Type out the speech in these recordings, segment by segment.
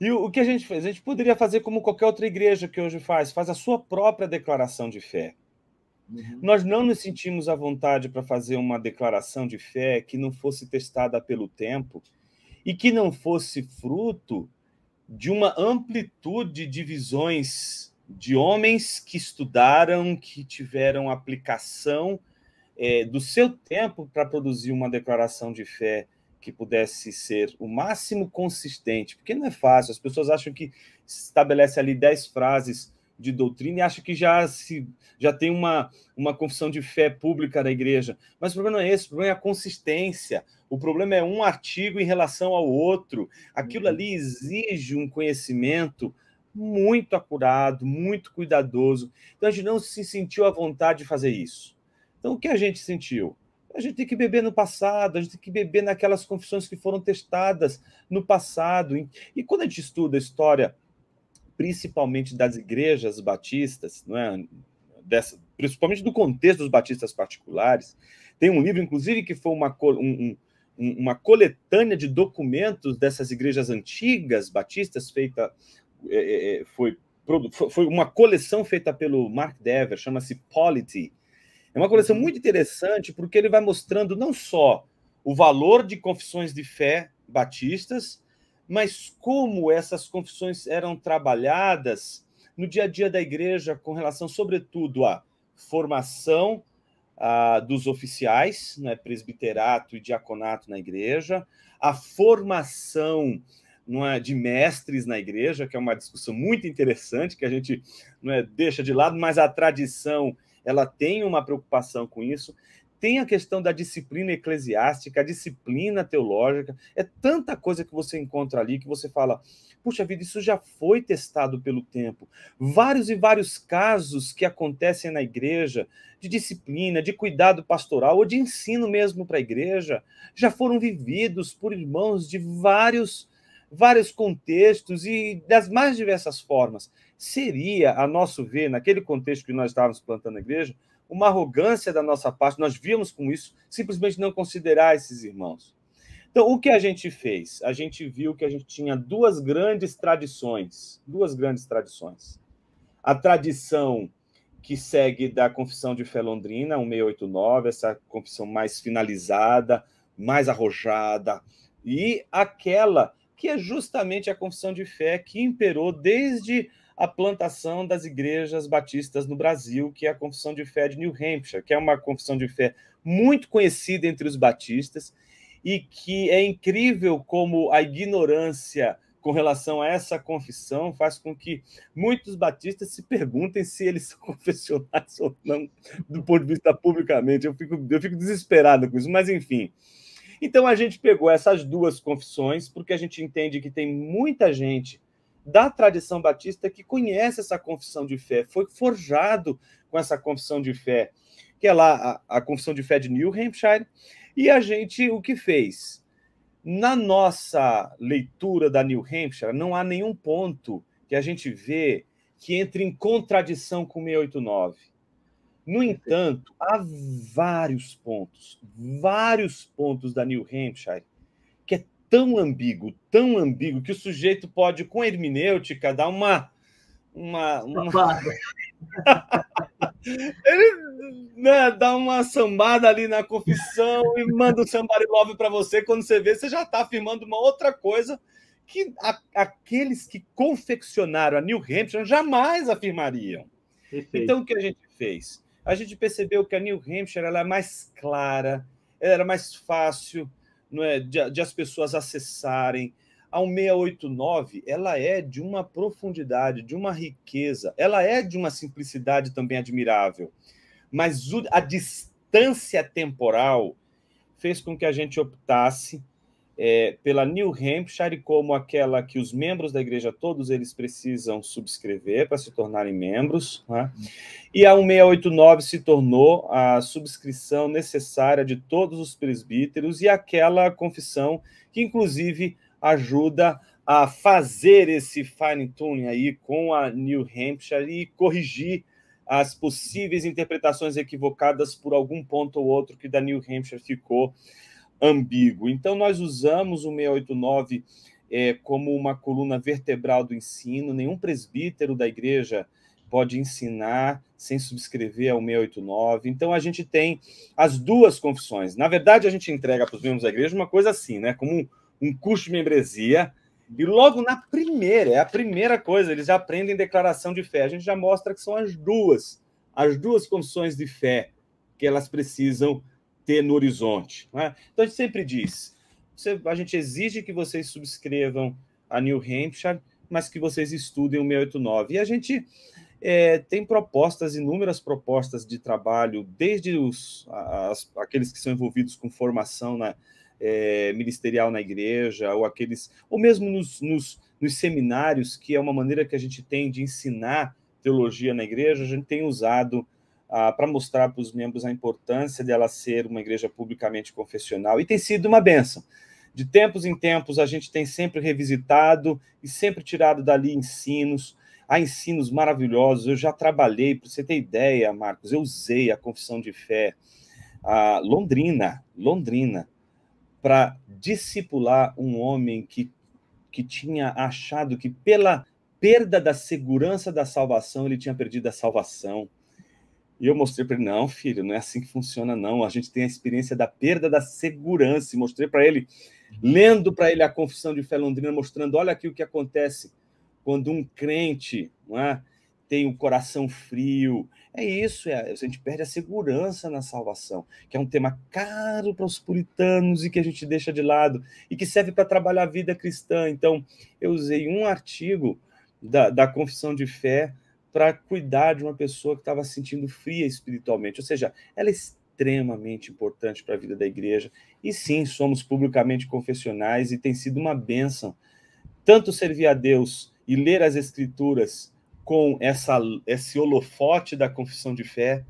E o, que a gente fez? A gente poderia fazer como qualquer outra igreja que hoje faz, faz a sua própria declaração de fé. Uhum. Nós não nos sentimos à vontade para fazer uma declaração de fé que não fosse testada pelo tempo e que não fosse fruto de uma amplitude de visões de homens que estudaram, que tiveram aplicação é, do seu tempo para produzir uma declaração de fé que pudesse ser o máximo consistente, porque não é fácil, as pessoas acham que estabelece ali 10 frases de doutrina e acha que já se já tem uma, uma confissão de fé pública da igreja. Mas o problema não é esse, o problema é a consistência. O problema é um artigo em relação ao outro. Aquilo uhum. ali exige um conhecimento muito acurado, muito cuidadoso. Então a gente não se sentiu à vontade de fazer isso. Então o que a gente sentiu? A gente tem que beber no passado, a gente tem que beber naquelas confissões que foram testadas no passado. E quando a gente estuda a história, principalmente das igrejas batistas, não é? Dessa, principalmente do contexto dos batistas particulares, tem um livro, inclusive, que foi uma, um, uma coletânea de documentos dessas igrejas antigas batistas, feita, é, é, é foi, foi uma coleção feita pelo Mark Dever, chama-se Polity é uma coleção uhum. muito interessante porque ele vai mostrando não só o valor de confissões de fé batistas, mas como essas confissões eram trabalhadas no dia a dia da igreja com relação, sobretudo, à formação dos oficiais, né, presbiterato e diaconato na igreja, a formação é, de mestres na igreja, que é uma discussão muito interessante que a gente é, deixa de lado, mas a tradição ela tem uma preocupação com isso. Tem a questão da disciplina eclesiástica, a disciplina teológica. É tanta coisa que você encontra ali que você fala, puxa vida, isso já foi testado pelo tempo. Vários e vários casos que acontecem na igreja de disciplina, de cuidado pastoral ou de ensino mesmo para a igreja, já foram vividos por irmãos de vários vários contextos e das mais diversas formas. Seria, a nosso ver, naquele contexto que nós estávamos plantando a igreja, uma arrogância da nossa parte, nós víamos com isso, simplesmente não considerar esses irmãos. Então, o que a gente fez? A gente viu que a gente tinha duas grandes tradições, duas grandes tradições. A tradição que segue da Confissão de Fé Londrina, 1689, essa confissão mais finalizada, mais arrojada, e aquela que é justamente a confissão de fé que imperou desde a plantação das igrejas batistas no Brasil, que é a confissão de fé de New Hampshire, que é uma confissão de fé muito conhecida entre os batistas e que é incrível como a ignorância com relação a essa confissão faz com que muitos batistas se perguntem se eles são confessionais ou não, do ponto de vista publicamente. Eu fico, eu fico desesperado com isso, mas enfim. Então a gente pegou essas duas confissões, porque a gente entende que tem muita gente da tradição batista que conhece essa confissão de fé, foi forjado com essa confissão de fé, que é lá a, a confissão de fé de New Hampshire. E a gente o que fez? Na nossa leitura da New Hampshire, não há nenhum ponto que a gente vê que entre em contradição com 689. No entanto, há vários pontos, vários pontos da New Hampshire que é tão ambíguo, tão ambíguo, que o sujeito pode, com hermenêutica, dar uma. uma, uma... Ele né, dá uma sambada ali na confissão e manda o somebody love para você. Quando você vê, você já está afirmando uma outra coisa que a, aqueles que confeccionaram a New Hampshire jamais afirmariam. Perfeito. Então, o que a gente fez? a gente percebeu que a New Hampshire era é mais clara, era mais fácil não é, de, de as pessoas acessarem. A 1689, ela é de uma profundidade, de uma riqueza, ela é de uma simplicidade também admirável, mas o, a distância temporal fez com que a gente optasse é, pela New Hampshire como aquela que os membros da igreja todos eles precisam subscrever para se tornarem membros. Né? E a 1689 se tornou a subscrição necessária de todos os presbíteros e aquela confissão que, inclusive, ajuda a fazer esse fine-tuning aí com a New Hampshire e corrigir as possíveis interpretações equivocadas por algum ponto ou outro que da New Hampshire ficou ambíguo. Então, nós usamos o 689 é, como uma coluna vertebral do ensino, nenhum presbítero da igreja pode ensinar sem subscrever ao 689. Então, a gente tem as duas confissões. Na verdade, a gente entrega para os membros da igreja uma coisa assim, né? como um, um curso de membresia, e logo na primeira, é a primeira coisa, eles já aprendem declaração de fé. A gente já mostra que são as duas, as duas confissões de fé que elas precisam ter no horizonte. Né? Então, a gente sempre diz: você, a gente exige que vocês subscrevam a New Hampshire, mas que vocês estudem o 689. E a gente é, tem propostas, inúmeras propostas de trabalho, desde os, as, aqueles que são envolvidos com formação na, é, ministerial na igreja, ou aqueles, ou mesmo nos, nos, nos seminários, que é uma maneira que a gente tem de ensinar teologia na igreja, a gente tem usado ah, para mostrar para os membros a importância dela ser uma igreja publicamente confessional, e tem sido uma benção. De tempos em tempos, a gente tem sempre revisitado e sempre tirado dali ensinos, há ensinos maravilhosos. Eu já trabalhei, para você ter ideia, Marcos, eu usei a confissão de fé a Londrina, Londrina, para discipular um homem que, que tinha achado que pela perda da segurança da salvação ele tinha perdido a salvação. E eu mostrei para ele: não, filho, não é assim que funciona, não. A gente tem a experiência da perda da segurança. E mostrei para ele, lendo para ele a confissão de fé londrina, mostrando: olha aqui o que acontece quando um crente não é, tem o um coração frio. É isso, é, a gente perde a segurança na salvação, que é um tema caro para os puritanos e que a gente deixa de lado e que serve para trabalhar a vida cristã. Então, eu usei um artigo da, da confissão de fé para cuidar de uma pessoa que estava se sentindo fria espiritualmente. Ou seja, ela é extremamente importante para a vida da igreja. E sim, somos publicamente confessionais e tem sido uma bênção tanto servir a Deus e ler as Escrituras com essa, esse holofote da confissão de fé,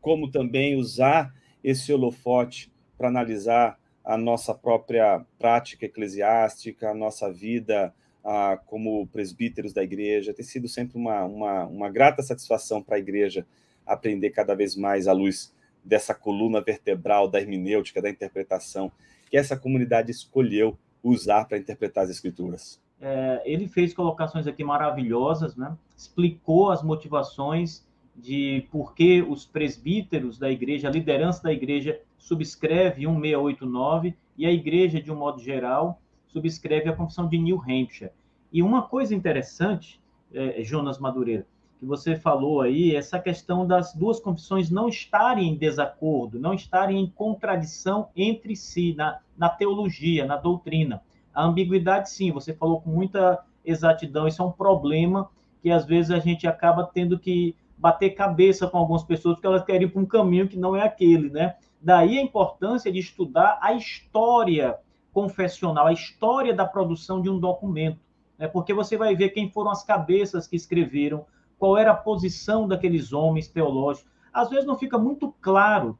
como também usar esse holofote para analisar a nossa própria prática eclesiástica, a nossa vida ah, como presbíteros da igreja, tem sido sempre uma, uma, uma grata satisfação para a igreja aprender cada vez mais à luz dessa coluna vertebral da hermenêutica, da interpretação, que essa comunidade escolheu usar para interpretar as escrituras. É, ele fez colocações aqui maravilhosas, né? explicou as motivações de por que os presbíteros da igreja, a liderança da igreja, subscreve 1689 e a igreja, de um modo geral, subscreve a Confissão de New Hampshire. E uma coisa interessante, é, Jonas Madureira, que você falou aí, essa questão das duas confissões não estarem em desacordo, não estarem em contradição entre si, na, na teologia, na doutrina. A ambiguidade, sim, você falou com muita exatidão, isso é um problema que às vezes a gente acaba tendo que bater cabeça com algumas pessoas porque elas querem ir para um caminho que não é aquele, né? Daí a importância de estudar a história confessional, a história da produção de um documento, né? porque você vai ver quem foram as cabeças que escreveram, qual era a posição daqueles homens teológicos. Às vezes não fica muito claro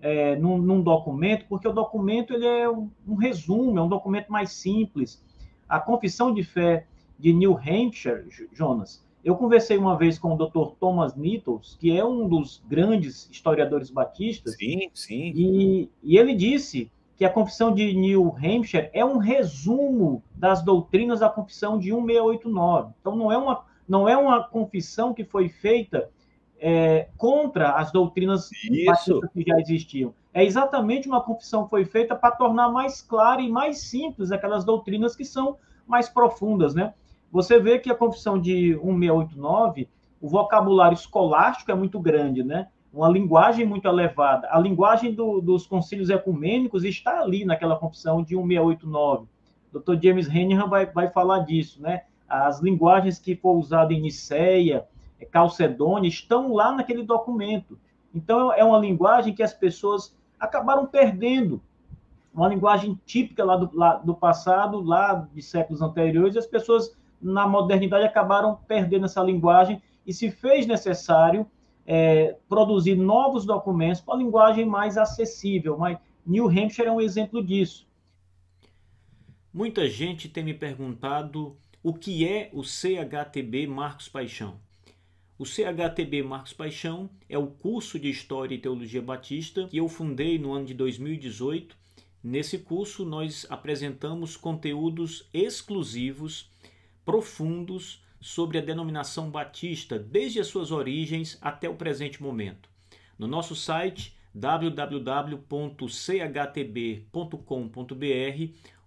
é, num, num, documento, porque o documento ele é um, um, resumo, é um documento mais simples. A Confissão de Fé de New Hampshire, Jonas, eu conversei uma vez com o Dr. Thomas Nichols, que é um dos grandes historiadores batistas. Sim, sim. E, e ele disse que a Confissão de New Hampshire é um resumo das doutrinas da Confissão de 1689. Então, não é uma, não é uma confissão que foi feita é, contra as doutrinas que já existiam. É exatamente uma confissão que foi feita para tornar mais clara e mais simples aquelas doutrinas que são mais profundas, né? Você vê que a confissão de 1689, o vocabulário escolástico é muito grande, né? uma linguagem muito elevada. A linguagem do, dos concílios ecumênicos está ali naquela confissão de 1689. O Dr. James Henningham vai, vai falar disso, né? As linguagens que foram usadas em Niceia, é, Calcedônia, estão lá naquele documento. Então, é uma linguagem que as pessoas acabaram perdendo. Uma linguagem típica lá do, lá do passado, lá de séculos anteriores, as pessoas, na modernidade, acabaram perdendo essa linguagem e se fez necessário é, produzir novos documentos com a linguagem mais acessível. Mas New Hampshire é um exemplo disso. Muita gente tem me perguntado o que é o CHTB Marcos Paixão. O CHTB Marcos Paixão é o curso de História e Teologia Batista que eu fundei no ano de 2018. Nesse curso, nós apresentamos conteúdos exclusivos, profundos, sobre a denominação batista desde as suas origens até o presente momento. No nosso site www.chtb.com.br,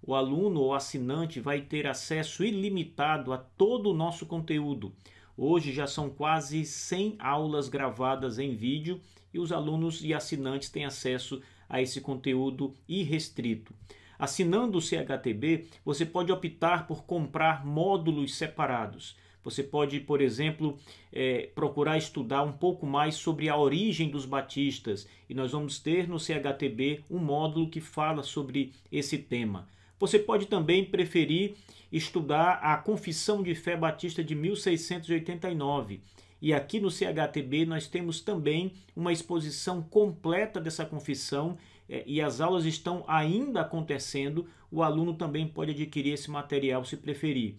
o aluno ou assinante vai ter acesso ilimitado a todo o nosso conteúdo. Hoje já são quase 100 aulas gravadas em vídeo e os alunos e assinantes têm acesso a esse conteúdo irrestrito. Assinando o CHTB, você pode optar por comprar módulos separados. Você pode, por exemplo, é, procurar estudar um pouco mais sobre a origem dos batistas, e nós vamos ter no CHTB um módulo que fala sobre esse tema. Você pode também preferir estudar a Confissão de Fé Batista de 1689. E aqui no CHTB nós temos também uma exposição completa dessa confissão é, e as aulas estão ainda acontecendo, o aluno também pode adquirir esse material se preferir.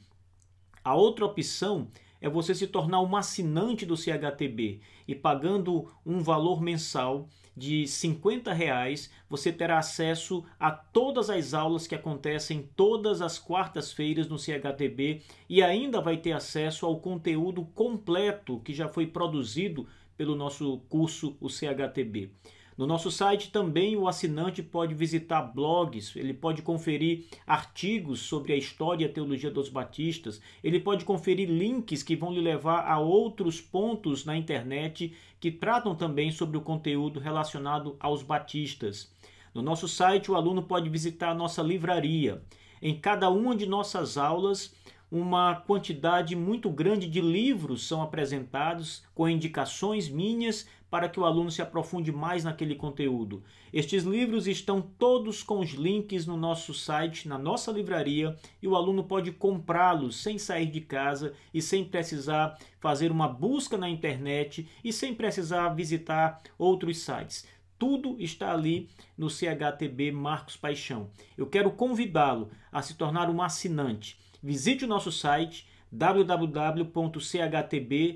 A outra opção é você se tornar um assinante do CHTB e pagando um valor mensal de 50 reais, você terá acesso a todas as aulas que acontecem todas as quartas-feiras no CHTB e ainda vai ter acesso ao conteúdo completo que já foi produzido pelo nosso curso, o CHTB. No nosso site também o assinante pode visitar blogs, ele pode conferir artigos sobre a história e a teologia dos batistas, ele pode conferir links que vão lhe levar a outros pontos na internet que tratam também sobre o conteúdo relacionado aos batistas. No nosso site o aluno pode visitar a nossa livraria. Em cada uma de nossas aulas, uma quantidade muito grande de livros são apresentados com indicações minhas para que o aluno se aprofunde mais naquele conteúdo. Estes livros estão todos com os links no nosso site, na nossa livraria, e o aluno pode comprá-los sem sair de casa e sem precisar fazer uma busca na internet e sem precisar visitar outros sites. Tudo está ali no CHTB Marcos Paixão. Eu quero convidá-lo a se tornar um assinante. Visite o nosso site www.chtb.com.br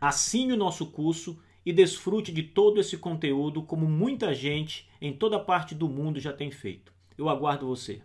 Assine o nosso curso e desfrute de todo esse conteúdo como muita gente em toda parte do mundo já tem feito. Eu aguardo você.